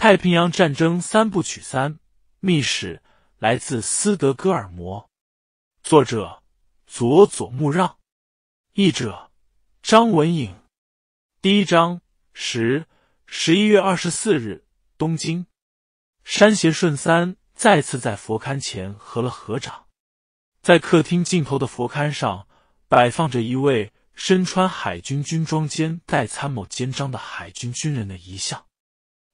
《太平洋战争三部曲三：密使》来自斯德哥尔摩，作者佐佐木让，译者张文颖。第一章十十一月二十四日，东京。山胁顺三再次在佛龛前合了合掌。在客厅尽头的佛龛上，摆放着一位身穿海军军装、肩带参谋肩章的海军军人的遗像。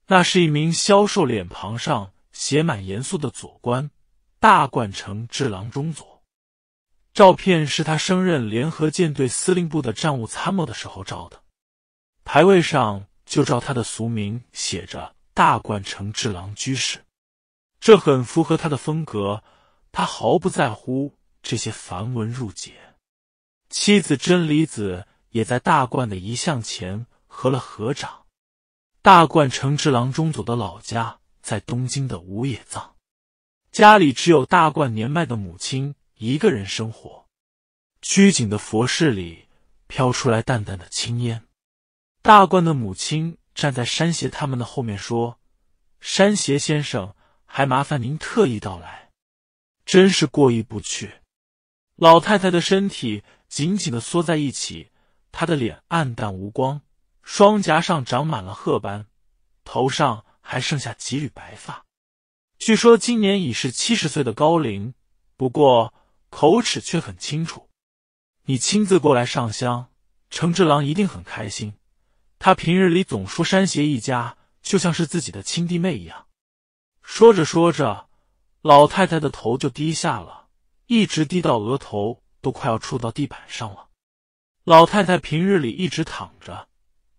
那是一名消瘦脸庞上写满严肃的左官，大冠城治郎中佐。照片是他升任联合舰队司令部的战务参谋的时候照的。牌位上就照他的俗名写着“大冠城治郎居士”，这很符合他的风格。他毫不在乎这些繁文缛节。妻子真理子也在大冠的遗像前合了合掌。大贯城之郎中佐的老家在东京的五野藏，家里只有大贯年迈的母亲一个人生活。拘谨的佛室里飘出来淡淡的青烟。大贯的母亲站在山胁他们的后面说：“山胁先生，还麻烦您特意到来，真是过意不去。”老太太的身体紧紧的缩在一起，她的脸暗淡无光。双颊上长满了褐斑，头上还剩下几缕白发。据说今年已是七十岁的高龄，不过口齿却很清楚。你亲自过来上香，城之郎一定很开心。他平日里总说山邪一家就像是自己的亲弟妹一样。说着说着，老太太的头就低下了，一直低到额头都快要触到地板上了。老太太平日里一直躺着。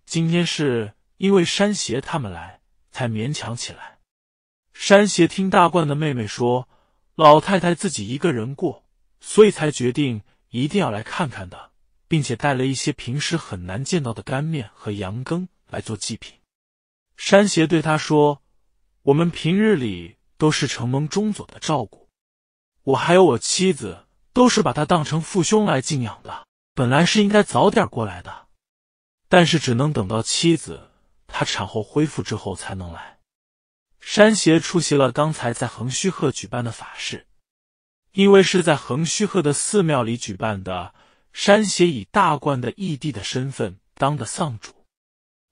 今天是因为山邪他们来，才勉强起来。山邪听大冠的妹妹说，老太太自己一个人过，所以才决定一定要来看看的，并且带了一些平时很难见到的干面和羊羹来做祭品。山邪对他说：“我们平日里都是承蒙中佐的照顾，我还有我妻子，都是把他当成父兄来敬仰的。本来是应该早点过来的。”但是只能等到妻子她产后恢复之后才能来。山邪出席了刚才在横须贺举办的法事，因为是在横须贺的寺庙里举办的，山邪以大冠的义弟的身份当的丧主。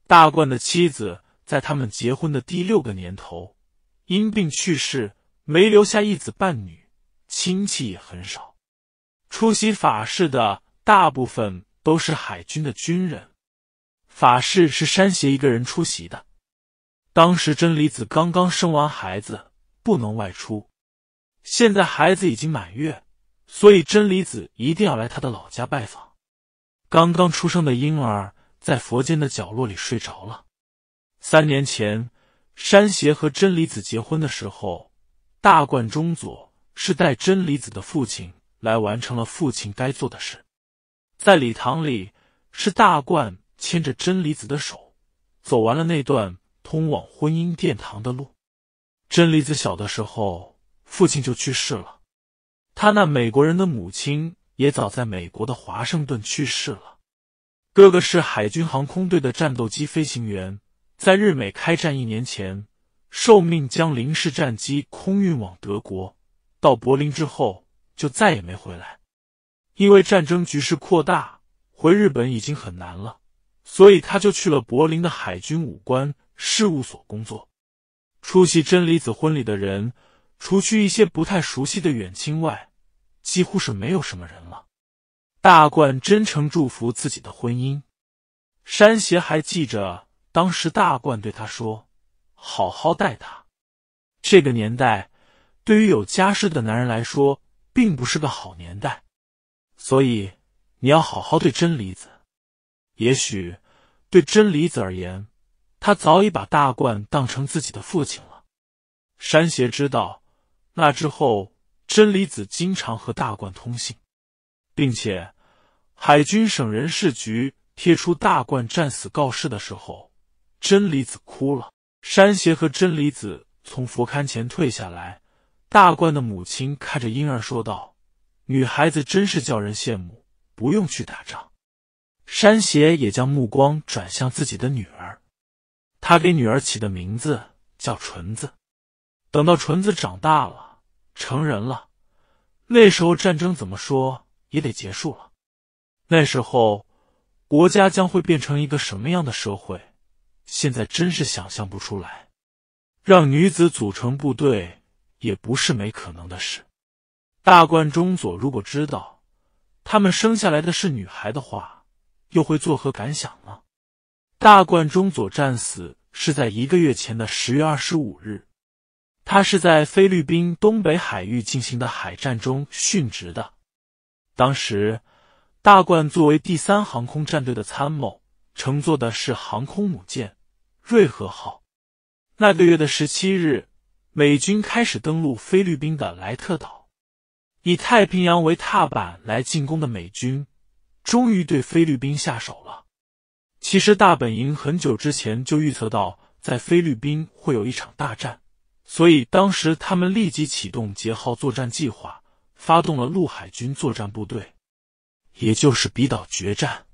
大冠的妻子在他们结婚的第六个年头因病去世，没留下一子半女，亲戚也很少。出席法事的大部分都是海军的军人。法事是山邪一个人出席的。当时真理子刚刚生完孩子，不能外出。现在孩子已经满月，所以真理子一定要来他的老家拜访。刚刚出生的婴儿在佛间的角落里睡着了。三年前，山邪和真理子结婚的时候，大贯中佐是带真理子的父亲来完成了父亲该做的事。在礼堂里是大贯牵着真理子的手，走完了那段通往婚姻殿堂的路。真理子小的时候，父亲就去世了，他那美国人的母亲也早在美国的华盛顿去世了。哥哥是海军航空队的战斗机飞行员，在日美开战一年前，受命将零式战机空运往德国，到柏林之后就再也没回来。因为战争局势扩大，回日本已经很难了。所以他就去了柏林的海军武官事务所工作。出席真理子婚礼的人，除去一些不太熟悉的远亲外，几乎是没有什么人了。大冠真诚祝福自己的婚姻。山邪还记着当时大冠对他说：“好好待她。”这个年代，对于有家室的男人来说，并不是个好年代，所以你要好好对真理子。也许，对真理子而言，他早已把大冠当成自己的父亲了。山邪知道，那之后真理子经常和大冠通信，并且，海军省人事局贴出大冠战死告示的时候，真理子哭了。山邪和真理子从佛龛前退下来，大冠的母亲看着婴儿说道：“女孩子真是叫人羡慕，不用去打仗。”山邪也将目光转向自己的女儿，他给女儿起的名字叫纯子。等到纯子长大了、成人了，那时候战争怎么说也得结束了。那时候，国家将会变成一个什么样的社会？现在真是想象不出来。让女子组成部队也不是没可能的事。大贯中佐如果知道他们生下来的是女孩的话，又会作何感想呢？大冠中佐战死是在一个月前的十月二十五日，他是在菲律宾东北海域进行的海战中殉职的。当时，大冠作为第三航空战队的参谋，乘坐的是航空母舰“瑞和号”。那个月的十七日，美军开始登陆菲律宾的莱特岛，以太平洋为踏板来进攻的美军。终于对菲律宾下手了。其实大本营很久之前就预测到在菲律宾会有一场大战，所以当时他们立即启动“杰号”作战计划，发动了陆海军作战部队，也就是比岛决战。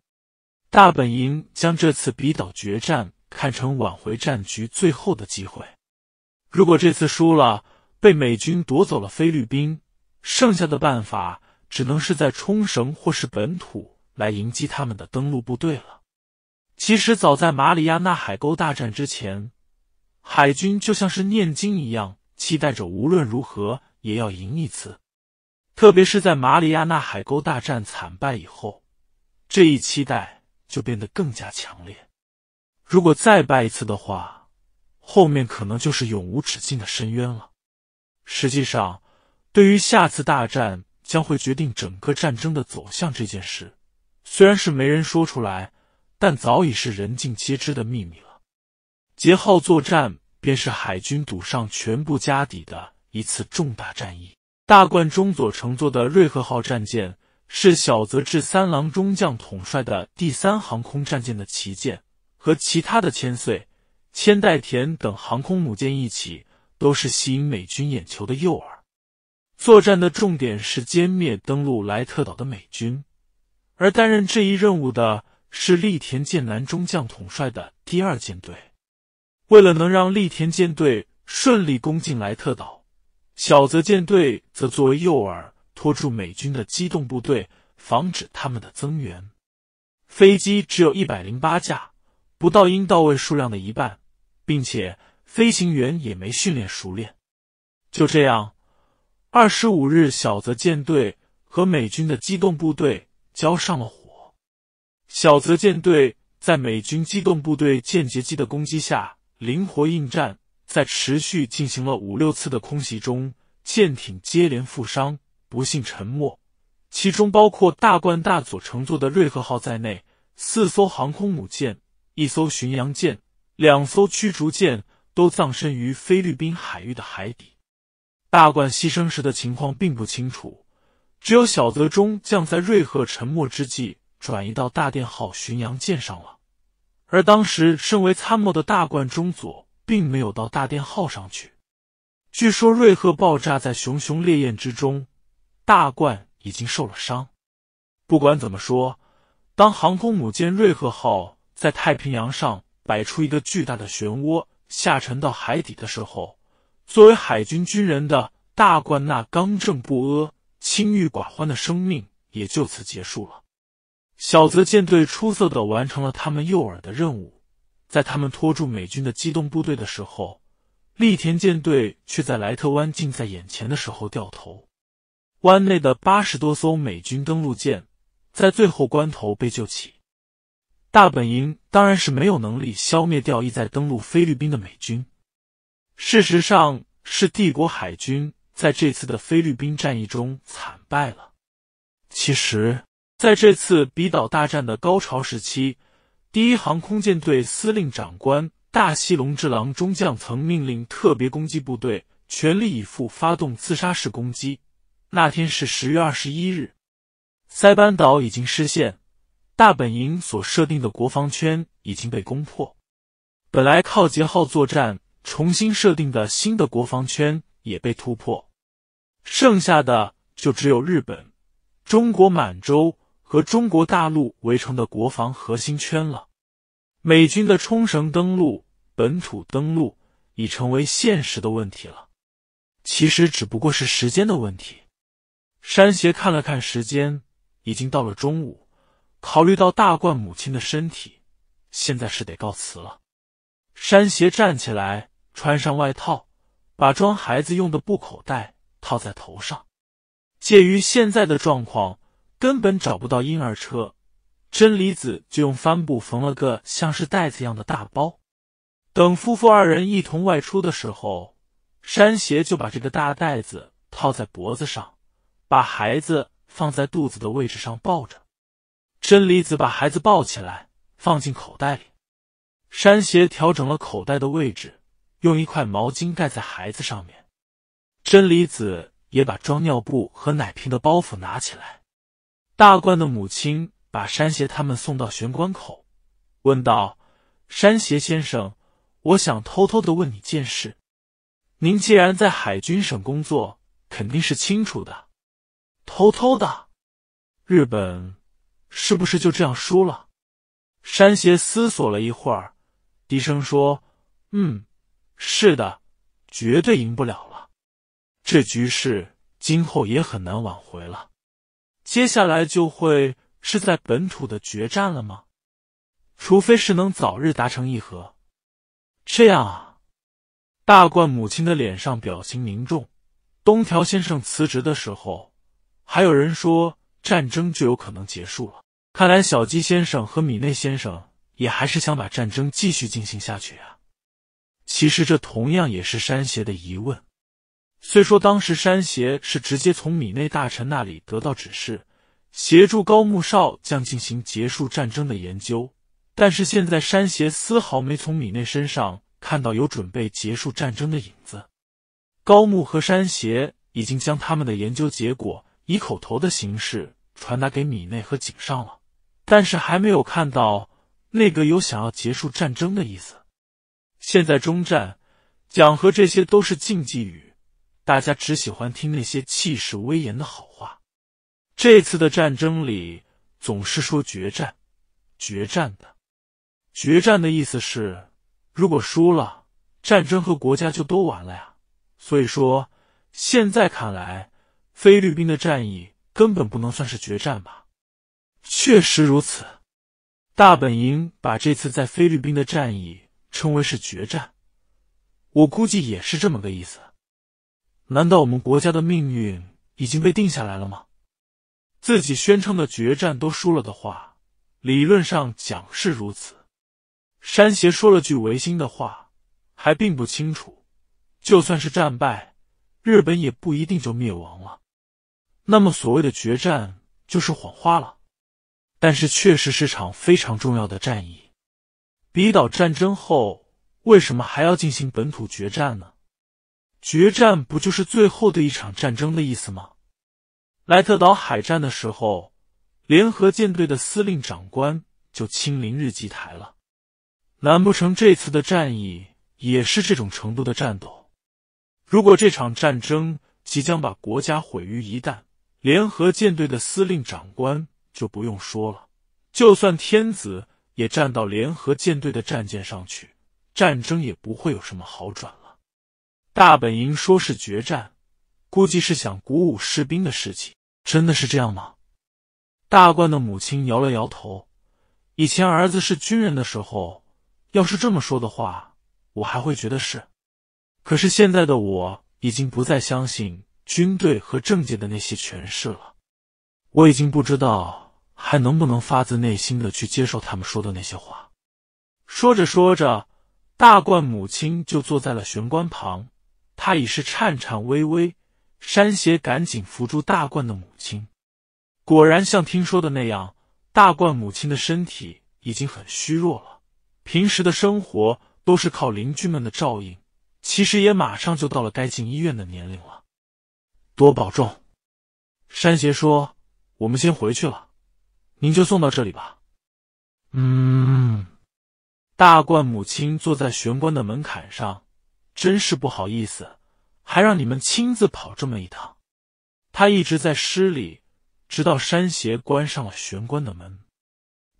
大本营将这次比岛决战看成挽回战局最后的机会。如果这次输了，被美军夺走了菲律宾，剩下的办法只能是在冲绳或是本土。来迎击他们的登陆部队了。其实早在马里亚纳海沟大战之前，海军就像是念经一样，期待着无论如何也要赢一次。特别是在马里亚纳海沟大战惨败以后，这一期待就变得更加强烈。如果再败一次的话，后面可能就是永无止境的深渊了。实际上，对于下次大战将会决定整个战争的走向这件事。虽然是没人说出来，但早已是人尽皆知的秘密了。杰号作战便是海军赌上全部家底的一次重大战役。大冠中佐乘坐的瑞鹤号战舰是小泽治三郎中将统帅的第三航空战舰的旗舰，和其他的千岁、千代田等航空母舰一起，都是吸引美军眼球的诱饵。作战的重点是歼灭登陆莱特岛的美军。而担任这一任务的是栗田健男中将统帅的第二舰队。为了能让栗田舰队顺利攻进莱特岛，小泽舰队则作为诱饵拖住美军的机动部队，防止他们的增援。飞机只有一百零八架，不到应到位数量的一半，并且飞行员也没训练熟练。就这样，二十五日，小泽舰队和美军的机动部队。浇上了火，小泽舰队在美军机动部队间接机的攻击下灵活应战，在持续进行了五六次的空袭中，舰艇接连负伤，不幸沉没，其中包括大冠大佐乘坐的“瑞克号”在内，四艘航空母舰、一艘巡洋舰、两艘驱逐舰都葬身于菲律宾海域的海底。大冠牺牲时的情况并不清楚。只有小泽中将在瑞鹤沉没之际转移到大电号巡洋舰上了，而当时身为参谋的大冠中佐并没有到大电号上去。据说瑞鹤爆炸在熊熊烈焰之中，大冠已经受了伤。不管怎么说，当航空母舰瑞鹤号在太平洋上摆出一个巨大的漩涡下沉到海底的时候，作为海军军人的大冠那刚正不阿。清玉寡欢的生命也就此结束了。小泽舰队出色的完成了他们诱饵的任务，在他们拖住美军的机动部队的时候，栗田舰队却在莱特湾近在眼前的时候掉头。湾内的八十多艘美军登陆舰在最后关头被救起。大本营当然是没有能力消灭掉意在登陆菲律宾的美军，事实上是帝国海军。在这次的菲律宾战役中惨败了。其实，在这次比岛大战的高潮时期，第一航空舰队司令长官大西龙之郎中将曾命令特别攻击部队全力以赴发动自杀式攻击。那天是十月二十一日，塞班岛已经失陷，大本营所设定的国防圈已经被攻破，本来靠杰号作战重新设定的新的国防圈也被突破。剩下的就只有日本、中国满洲和中国大陆围成的国防核心圈了。美军的冲绳登陆、本土登陆已成为现实的问题了。其实只不过是时间的问题。山邪看了看时间，已经到了中午。考虑到大冠母亲的身体，现在是得告辞了。山邪站起来，穿上外套，把装孩子用的布口袋。套在头上。介于现在的状况，根本找不到婴儿车，真理子就用帆布缝了个像是袋子一样的大包。等夫妇二人一同外出的时候，山邪就把这个大袋子套在脖子上，把孩子放在肚子的位置上抱着。真理子把孩子抱起来，放进口袋里。山邪调整了口袋的位置，用一块毛巾盖在孩子上面。真理子也把装尿布和奶瓶的包袱拿起来。大冠的母亲把山邪他们送到玄关口，问道：“山邪先生，我想偷偷的问你件事。您既然在海军省工作，肯定是清楚的。偷偷的，日本是不是就这样输了？”山邪思索了一会儿，低声说：“嗯，是的，绝对赢不了了。”这局势今后也很难挽回了，接下来就会是在本土的决战了吗？除非是能早日达成议和，这样啊。大冠母亲的脸上表情凝重。东条先生辞职的时候，还有人说战争就有可能结束了。看来小鸡先生和米内先生也还是想把战争继续进行下去啊。其实这同样也是山邪的疑问。虽说当时山邪是直接从米内大臣那里得到指示，协助高木少将进行结束战争的研究，但是现在山邪丝毫没从米内身上看到有准备结束战争的影子。高木和山邪已经将他们的研究结果以口头的形式传达给米内和井上了，但是还没有看到内阁有想要结束战争的意思。现在中战、讲和这些都是禁忌语。大家只喜欢听那些气势威严的好话。这次的战争里总是说决战、决战的，决战的意思是，如果输了，战争和国家就都完了呀。所以说，现在看来，菲律宾的战役根本不能算是决战吧？确实如此。大本营把这次在菲律宾的战役称为是决战，我估计也是这么个意思。难道我们国家的命运已经被定下来了吗？自己宣称的决战都输了的话，理论上讲是如此。山邪说了句违心的话，还并不清楚。就算是战败，日本也不一定就灭亡了。那么所谓的决战就是谎话了。但是确实是场非常重要的战役。比岛战争后，为什么还要进行本土决战呢？决战不就是最后的一场战争的意思吗？莱特岛海战的时候，联合舰队的司令长官就亲临日机台了。难不成这次的战役也是这种程度的战斗？如果这场战争即将把国家毁于一旦，联合舰队的司令长官就不用说了，就算天子也站到联合舰队的战舰上去，战争也不会有什么好转。大本营说是决战，估计是想鼓舞士兵的士气。真的是这样吗？大冠的母亲摇了摇头。以前儿子是军人的时候，要是这么说的话，我还会觉得是。可是现在的我已经不再相信军队和政界的那些权势了。我已经不知道还能不能发自内心的去接受他们说的那些话。说着说着，大冠母亲就坐在了玄关旁。他已是颤颤巍巍，山邪赶紧扶住大冠的母亲。果然像听说的那样，大冠母亲的身体已经很虚弱了，平时的生活都是靠邻居们的照应。其实也马上就到了该进医院的年龄了，多保重。山邪说：“我们先回去了，您就送到这里吧。”嗯，大冠母亲坐在玄关的门槛上。真是不好意思，还让你们亲自跑这么一趟。他一直在诗里，直到山邪关上了玄关的门。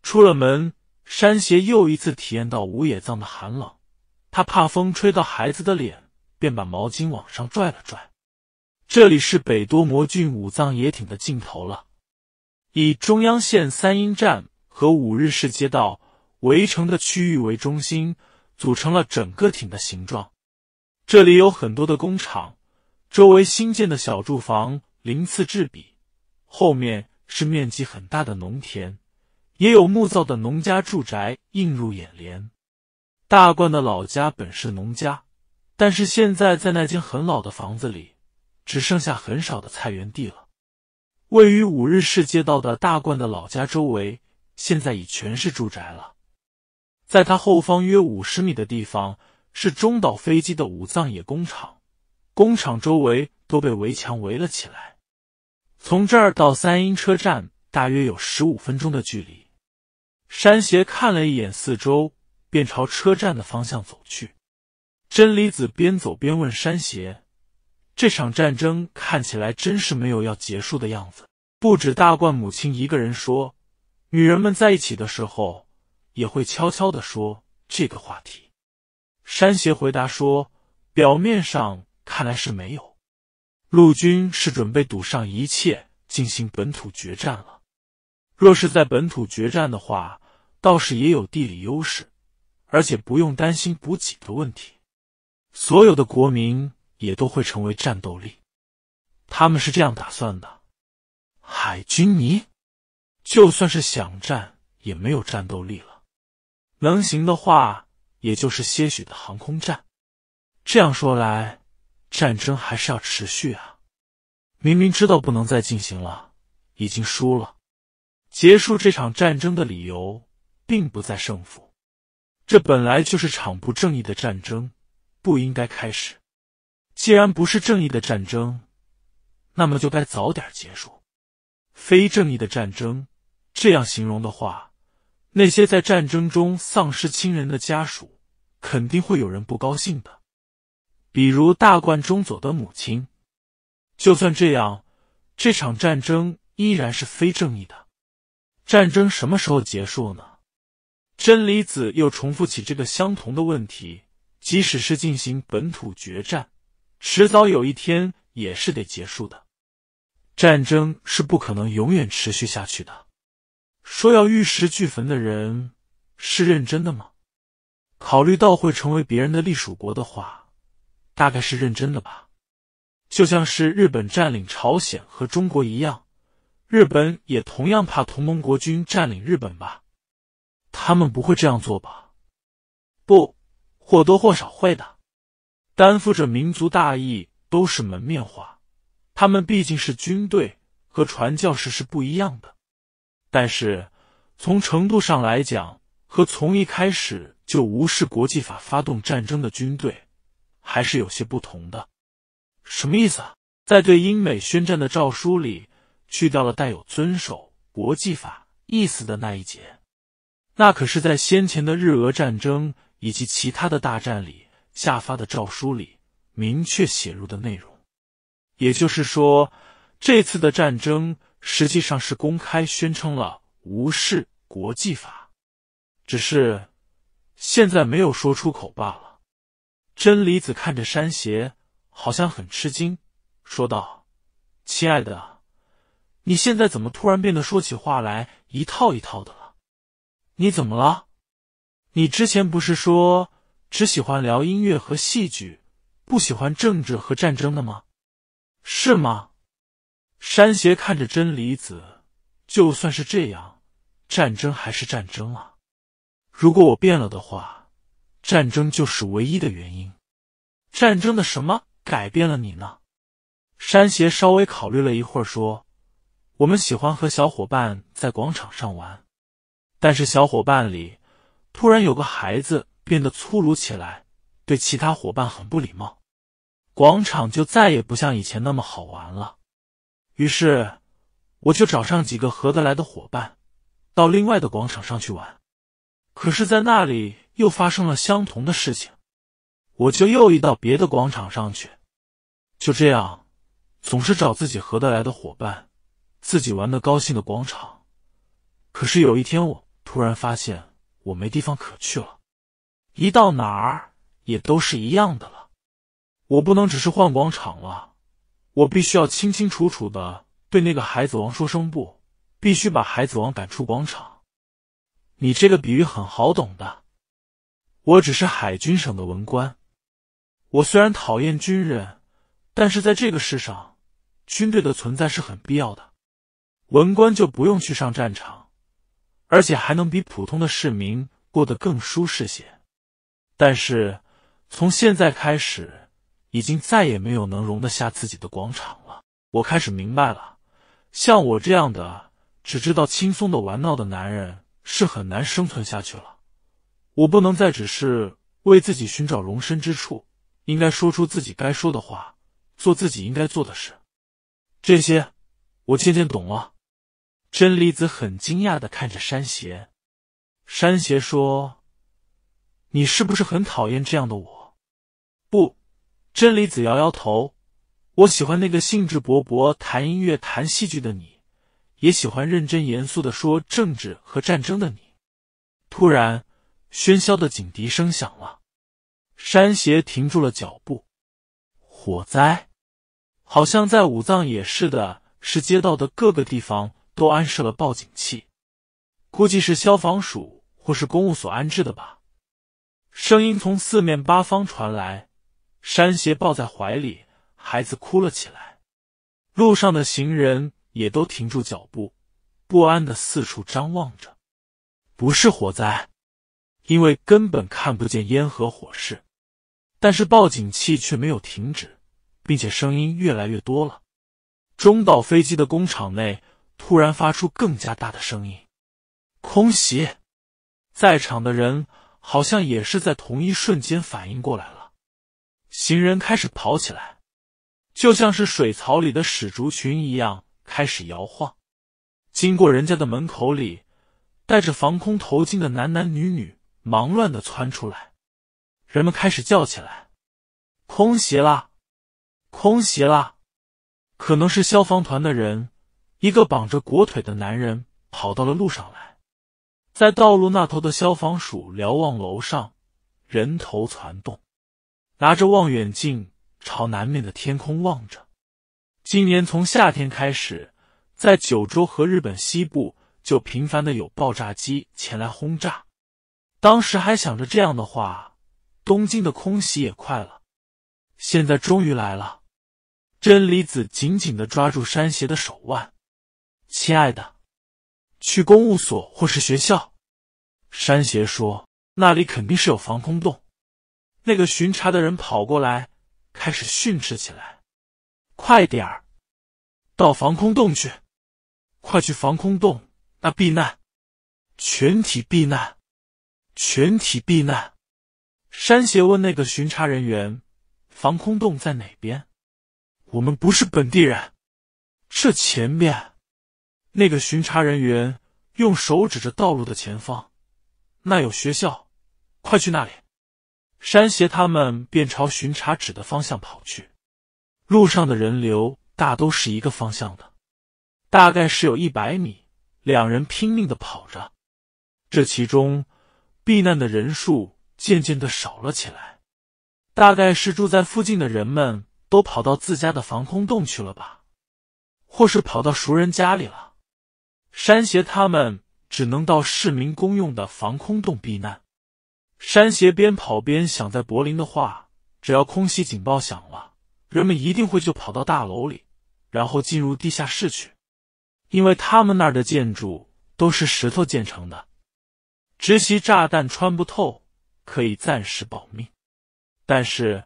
出了门，山邪又一次体验到无野藏的寒冷。他怕风吹到孩子的脸，便把毛巾往上拽了拽。这里是北多摩郡五藏野町的尽头了，以中央线三鹰站和五日市街道围成的区域为中心，组成了整个町的形状。这里有很多的工厂，周围新建的小住房鳞次栉比，后面是面积很大的农田，也有木造的农家住宅映入眼帘。大罐的老家本是农家，但是现在在那间很老的房子里，只剩下很少的菜园地了。位于五日市街道的大罐的老家周围，现在已全是住宅了。在他后方约五十米的地方。是中岛飞机的五藏野工厂，工厂周围都被围墙围了起来。从这儿到三鹰车站大约有十五分钟的距离。山邪看了一眼四周，便朝车站的方向走去。真理子边走边问山邪：“这场战争看起来真是没有要结束的样子。”不止大冠母亲一个人说，女人们在一起的时候也会悄悄的说这个话题。山邪回答说：“表面上看来是没有，陆军是准备赌上一切进行本土决战了。若是在本土决战的话，倒是也有地理优势，而且不用担心补给的问题。所有的国民也都会成为战斗力。他们是这样打算的。海军，你就算是想战，也没有战斗力了。能行的话。”也就是些许的航空战，这样说来，战争还是要持续啊！明明知道不能再进行了，已经输了，结束这场战争的理由并不在胜负，这本来就是场不正义的战争，不应该开始。既然不是正义的战争，那么就该早点结束。非正义的战争，这样形容的话，那些在战争中丧失亲人的家属。肯定会有人不高兴的，比如大冠中佐的母亲。就算这样，这场战争依然是非正义的。战争什么时候结束呢？真理子又重复起这个相同的问题。即使是进行本土决战，迟早有一天也是得结束的。战争是不可能永远持续下去的。说要玉石俱焚的人是认真的吗？考虑到会成为别人的隶属国的话，大概是认真的吧。就像是日本占领朝鲜和中国一样，日本也同样怕同盟国军占领日本吧。他们不会这样做吧？不，或多或少会的。担负着民族大义都是门面话，他们毕竟是军队和传教士是不一样的。但是从程度上来讲，和从一开始。就无视国际法发动战争的军队，还是有些不同的。什么意思？在对英美宣战的诏书里，去掉了带有遵守国际法意思的那一节。那可是在先前的日俄战争以及其他的大战里下发的诏书里明确写入的内容。也就是说，这次的战争实际上是公开宣称了无视国际法，只是。现在没有说出口罢了。真理子看着山邪，好像很吃惊，说道：“亲爱的，你现在怎么突然变得说起话来一套一套的了？你怎么了？你之前不是说只喜欢聊音乐和戏剧，不喜欢政治和战争的吗？是吗？”山邪看着真理子，就算是这样，战争还是战争啊。如果我变了的话，战争就是唯一的原因。战争的什么改变了你呢？山邪稍微考虑了一会儿，说：“我们喜欢和小伙伴在广场上玩，但是小伙伴里突然有个孩子变得粗鲁起来，对其他伙伴很不礼貌，广场就再也不像以前那么好玩了。于是，我就找上几个合得来的伙伴，到另外的广场上去玩。”可是，在那里又发生了相同的事情，我就又移到别的广场上去。就这样，总是找自己合得来的伙伴，自己玩的高兴的广场。可是有一天，我突然发现我没地方可去了，一到哪儿也都是一样的了。我不能只是换广场了，我必须要清清楚楚的对那个孩子王说声不，必须把孩子王赶出广场。你这个比喻很好懂的。我只是海军省的文官，我虽然讨厌军人，但是在这个世上，军队的存在是很必要的。文官就不用去上战场，而且还能比普通的市民过得更舒适些。但是从现在开始，已经再也没有能容得下自己的广场了。我开始明白了，像我这样的只知道轻松的玩闹的男人。是很难生存下去了，我不能再只是为自己寻找容身之处，应该说出自己该说的话，做自己应该做的事。这些，我渐渐懂了。真理子很惊讶的看着山邪，山邪说：“你是不是很讨厌这样的我？”不，真理子摇摇头，我喜欢那个兴致勃勃谈音乐、谈戏剧的你。也喜欢认真严肃的说政治和战争的你，突然喧嚣的警笛声响了，山邪停住了脚步。火灾，好像在五藏野市的是街道的各个地方都安设了报警器，估计是消防署或是公务所安置的吧。声音从四面八方传来，山邪抱在怀里，孩子哭了起来。路上的行人。也都停住脚步，不安的四处张望着。不是火灾，因为根本看不见烟和火势，但是报警器却没有停止，并且声音越来越多了。中岛飞机的工厂内突然发出更加大的声音。空袭！在场的人好像也是在同一瞬间反应过来了，行人开始跑起来，就像是水槽里的屎竹群一样。开始摇晃，经过人家的门口里，戴着防空头巾的男男女女忙乱的窜出来，人们开始叫起来：“空袭啦！空袭啦！”可能是消防团的人，一个绑着裹腿的男人跑到了路上来，在道路那头的消防署瞭望楼上，人头攒动，拿着望远镜朝南面的天空望着。今年从夏天开始，在九州和日本西部就频繁的有爆炸机前来轰炸。当时还想着这样的话，东京的空袭也快了。现在终于来了。真理子紧紧的抓住山胁的手腕：“亲爱的，去公务所或是学校。”山胁说：“那里肯定是有防空洞。”那个巡查的人跑过来，开始训斥起来。快点儿，到防空洞去！快去防空洞那避难，全体避难，全体避难！山邪问那个巡查人员：“防空洞在哪边？”我们不是本地人。这前面。”那个巡查人员用手指着道路的前方，那有学校，快去那里！山邪他们便朝巡查指的方向跑去。路上的人流大都是一个方向的，大概是有一百米，两人拼命的跑着。这其中，避难的人数渐渐的少了起来，大概是住在附近的人们都跑到自家的防空洞去了吧，或是跑到熟人家里了。山邪他们只能到市民公用的防空洞避难。山邪边跑边想，在柏林的话，只要空袭警报响了。人们一定会就跑到大楼里，然后进入地下室去，因为他们那儿的建筑都是石头建成的，直袭炸弹穿不透，可以暂时保命。但是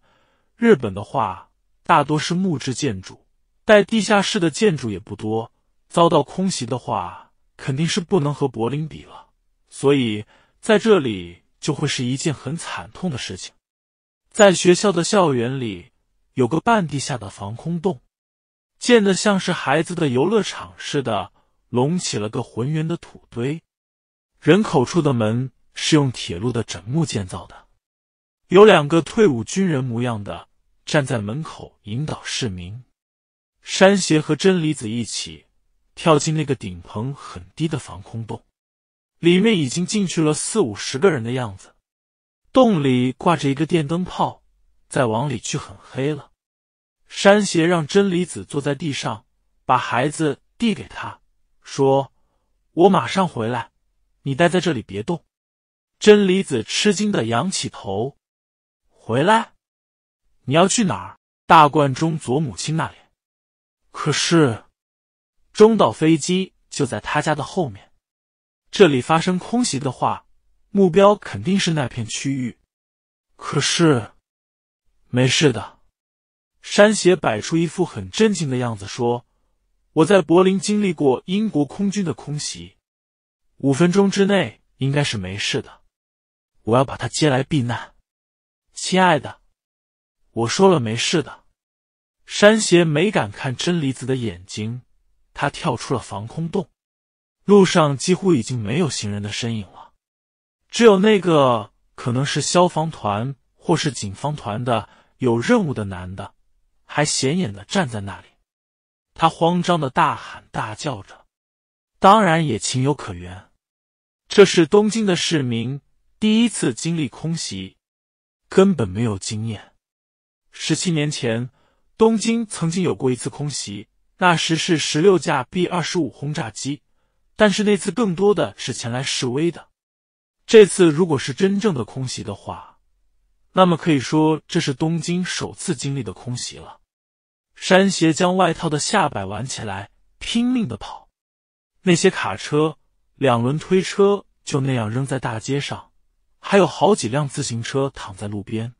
日本的话，大多是木质建筑，带地下室的建筑也不多，遭到空袭的话，肯定是不能和柏林比了。所以在这里就会是一件很惨痛的事情，在学校的校园里。有个半地下的防空洞，建得像是孩子的游乐场似的，隆起了个浑圆的土堆。人口处的门是用铁路的枕木建造的，有两个退伍军人模样的站在门口引导市民。山邪和真理子一起跳进那个顶棚很低的防空洞，里面已经进去了四五十个人的样子。洞里挂着一个电灯泡。再往里去很黑了。山邪让真理子坐在地上，把孩子递给他，说：“我马上回来，你待在这里别动。”真理子吃惊的仰起头：“回来？你要去哪儿？大贯中左母亲那里。可是，中岛飞机就在他家的后面。这里发生空袭的话，目标肯定是那片区域。可是。”没事的，山邪摆出一副很镇静的样子说：“我在柏林经历过英国空军的空袭，五分钟之内应该是没事的。我要把他接来避难，亲爱的，我说了没事的。”山邪没敢看真理子的眼睛，他跳出了防空洞。路上几乎已经没有行人的身影了，只有那个可能是消防团或是警方团的。有任务的男的还显眼的站在那里，他慌张的大喊大叫着，当然也情有可原。这是东京的市民第一次经历空袭，根本没有经验。十七年前，东京曾经有过一次空袭，那时是十六架 B-25 轰炸机，但是那次更多的是前来示威的。这次如果是真正的空袭的话。那么可以说，这是东京首次经历的空袭了。山胁将外套的下摆挽起来，拼命的跑。那些卡车、两轮推车就那样扔在大街上，还有好几辆自行车躺在路边。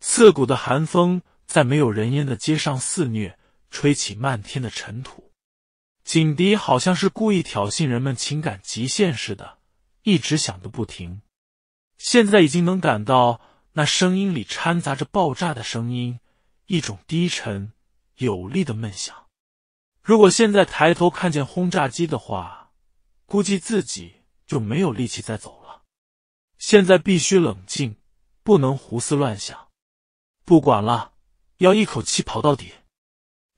刺骨的寒风在没有人烟的街上肆虐，吹起漫天的尘土。警笛好像是故意挑衅人们情感极限似的，一直响个不停。现在已经能感到。那声音里掺杂着爆炸的声音，一种低沉有力的闷响。如果现在抬头看见轰炸机的话，估计自己就没有力气再走了。现在必须冷静，不能胡思乱想。不管了，要一口气跑到底。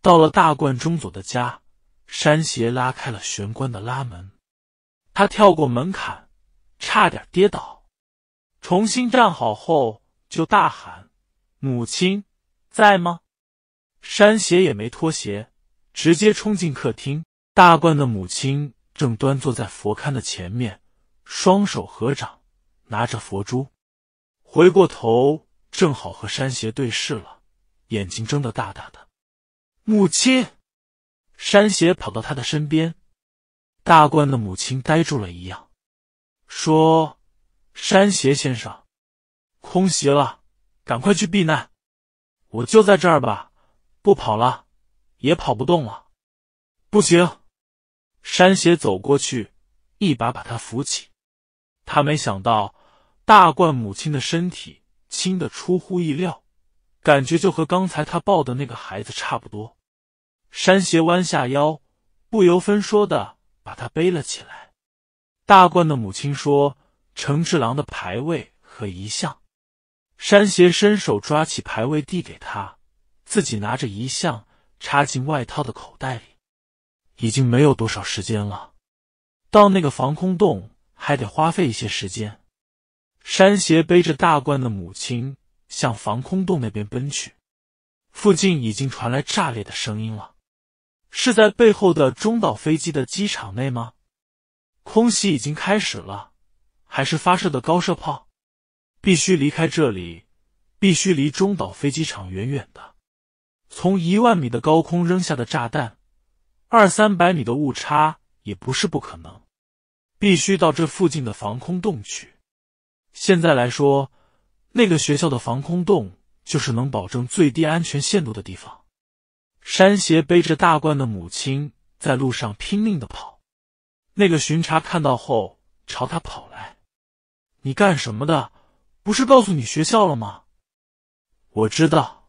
到了大贯中佐的家，山邪拉开了玄关的拉门，他跳过门槛，差点跌倒，重新站好后。就大喊：“母亲在吗？”山邪也没脱鞋，直接冲进客厅。大冠的母亲正端坐在佛龛的前面，双手合掌，拿着佛珠。回过头，正好和山邪对视了，眼睛睁得大大的。母亲，山邪跑到他的身边，大冠的母亲呆住了一样，说：“山邪先生。”空袭了，赶快去避难！我就在这儿吧，不跑了，也跑不动了。不行！山邪走过去，一把把他扶起。他没想到大冠母亲的身体轻的出乎意料，感觉就和刚才他抱的那个孩子差不多。山邪弯下腰，不由分说的把他背了起来。大冠的母亲说：“承志郎的牌位和遗像。”山邪伸手抓起牌位，递给他，自己拿着遗像插进外套的口袋里。已经没有多少时间了，到那个防空洞还得花费一些时间。山邪背着大罐的母亲向防空洞那边奔去，附近已经传来炸裂的声音了，是在背后的中岛飞机的机场内吗？空袭已经开始了，还是发射的高射炮？必须离开这里，必须离中岛飞机场远远的。从一万米的高空扔下的炸弹，二三百米的误差也不是不可能。必须到这附近的防空洞去。现在来说，那个学校的防空洞就是能保证最低安全限度的地方。山胁背着大罐的母亲在路上拼命的跑。那个巡查看到后朝他跑来：“你干什么的？”不是告诉你学校了吗？我知道。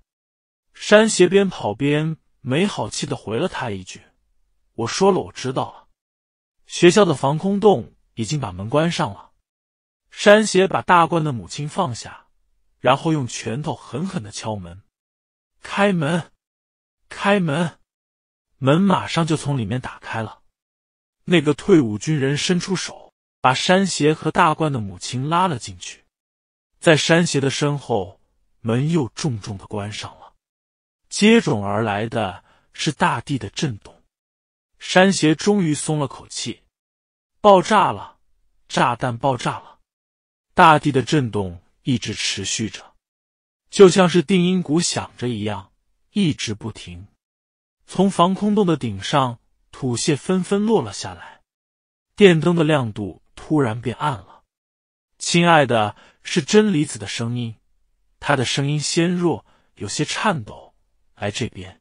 山邪边跑边没好气的回了他一句：“我说了，我知道了。”学校的防空洞已经把门关上了。山邪把大冠的母亲放下，然后用拳头狠狠的敲门：“开门，开门！”门马上就从里面打开了。那个退伍军人伸出手，把山邪和大冠的母亲拉了进去。在山邪的身后，门又重重的关上了。接踵而来的是大地的震动。山邪终于松了口气。爆炸了，炸弹爆炸了。大地的震动一直持续着，就像是定音鼓响着一样，一直不停。从防空洞的顶上，土屑纷纷落了下来。电灯的亮度突然变暗了。亲爱的。是真理子的声音，她的声音纤弱，有些颤抖。来这边，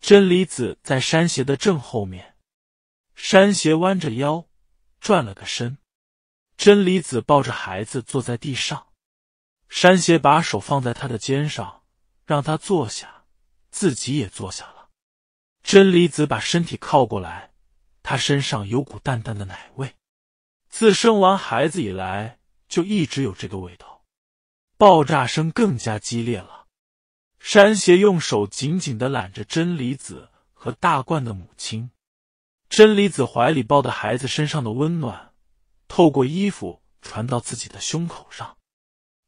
真理子在山邪的正后面。山邪弯着腰，转了个身。真理子抱着孩子坐在地上，山邪把手放在她的肩上，让她坐下，自己也坐下了。真理子把身体靠过来，她身上有股淡淡的奶味，自生完孩子以来。就一直有这个味道，爆炸声更加激烈了。山邪用手紧紧的揽着真理子和大冠的母亲，真理子怀里抱的孩子身上的温暖，透过衣服传到自己的胸口上。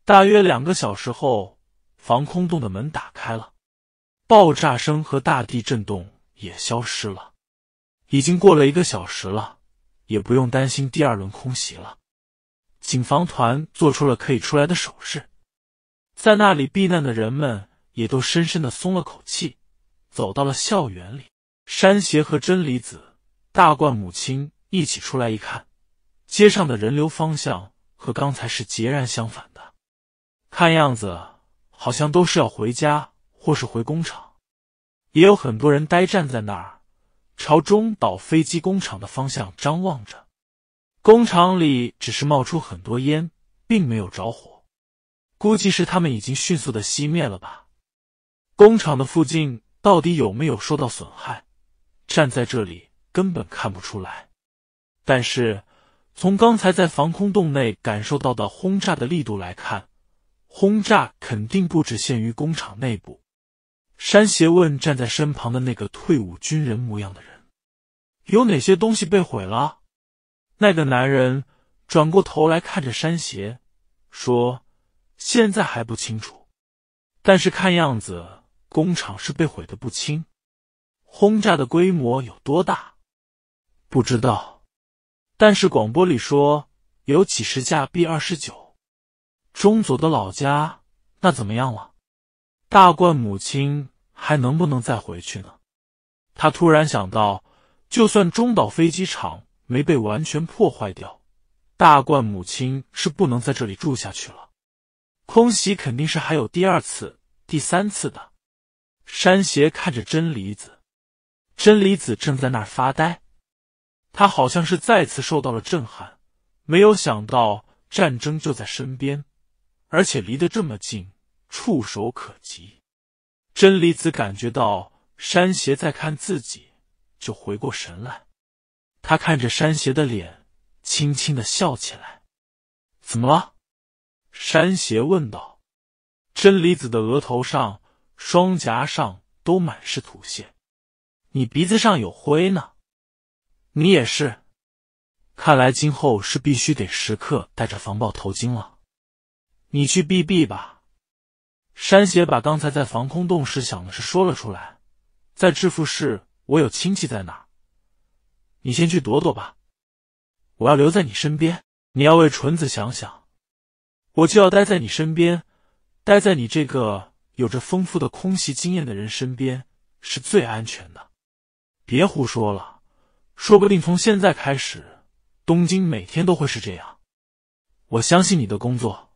大约两个小时后，防空洞的门打开了，爆炸声和大地震动也消失了。已经过了一个小时了，也不用担心第二轮空袭了。警防团做出了可以出来的手势，在那里避难的人们也都深深的松了口气，走到了校园里。山邪和真理子、大冠母亲一起出来一看，街上的人流方向和刚才是截然相反的，看样子好像都是要回家或是回工厂。也有很多人呆站在那儿，朝中岛飞机工厂的方向张望着。工厂里只是冒出很多烟，并没有着火，估计是他们已经迅速的熄灭了吧。工厂的附近到底有没有受到损害？站在这里根本看不出来。但是从刚才在防空洞内感受到的轰炸的力度来看，轰炸肯定不只限于工厂内部。山邪问站在身旁的那个退伍军人模样的人：“有哪些东西被毁了？”那个男人转过头来看着山邪，说：“现在还不清楚，但是看样子工厂是被毁的不轻。轰炸的规模有多大？不知道。但是广播里说有几十架 B 二十九。中佐的老家那怎么样了？大冠母亲还能不能再回去呢？他突然想到，就算中岛飞机场……”没被完全破坏掉，大冠母亲是不能在这里住下去了。空袭肯定是还有第二次、第三次的。山邪看着真理子，真理子正在那儿发呆，他好像是再次受到了震撼。没有想到战争就在身边，而且离得这么近，触手可及。真理子感觉到山邪在看自己，就回过神来。他看着山邪的脸，轻轻的笑起来。“怎么了？”山邪问道。真理子的额头上、双颊上都满是吐血，你鼻子上有灰呢。你也是。看来今后是必须得时刻戴着防爆头巾了。你去避避吧。山邪把刚才在防空洞时想的事说了出来。在致富市，我有亲戚在那儿。你先去躲躲吧，我要留在你身边。你要为纯子想想，我就要待在你身边，待在你这个有着丰富的空袭经验的人身边是最安全的。别胡说了，说不定从现在开始，东京每天都会是这样。我相信你的工作，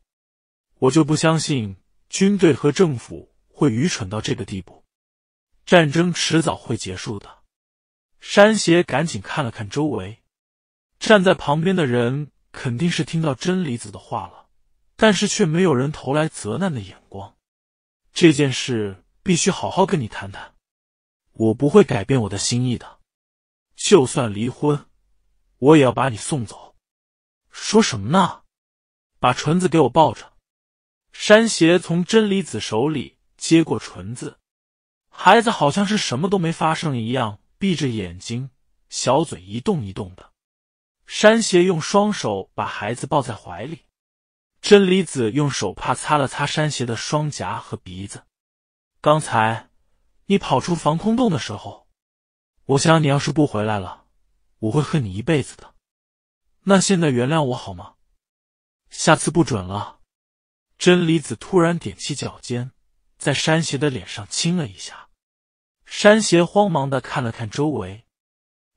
我就不相信军队和政府会愚蠢到这个地步。战争迟早会结束的。山邪赶紧看了看周围，站在旁边的人肯定是听到真理子的话了，但是却没有人投来责难的眼光。这件事必须好好跟你谈谈，我不会改变我的心意的。就算离婚，我也要把你送走。说什么呢？把纯子给我抱着。山邪从真理子手里接过纯子，孩子好像是什么都没发生一样。闭着眼睛，小嘴一动一动的。山邪用双手把孩子抱在怀里，真理子用手帕擦了擦山邪的双颊和鼻子。刚才你跑出防空洞的时候，我想你要是不回来了，我会恨你一辈子的。那现在原谅我好吗？下次不准了。真理子突然踮起脚尖，在山邪的脸上亲了一下。山邪慌忙的看了看周围，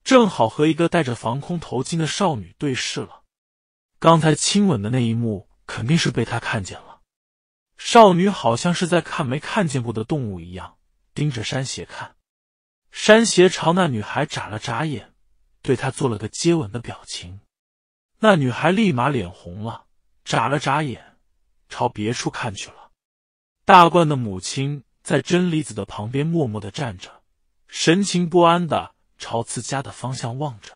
正好和一个戴着防空头巾的少女对视了。刚才亲吻的那一幕肯定是被他看见了。少女好像是在看没看见过的动物一样，盯着山邪看。山邪朝那女孩眨了眨眼，对她做了个接吻的表情。那女孩立马脸红了，眨了眨眼，朝别处看去了。大冠的母亲。在真理子的旁边默默的站着，神情不安的朝自家的方向望着。